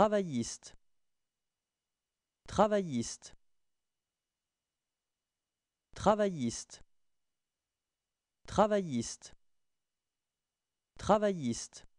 Travailliste Travailliste Travailliste Travailliste Travailliste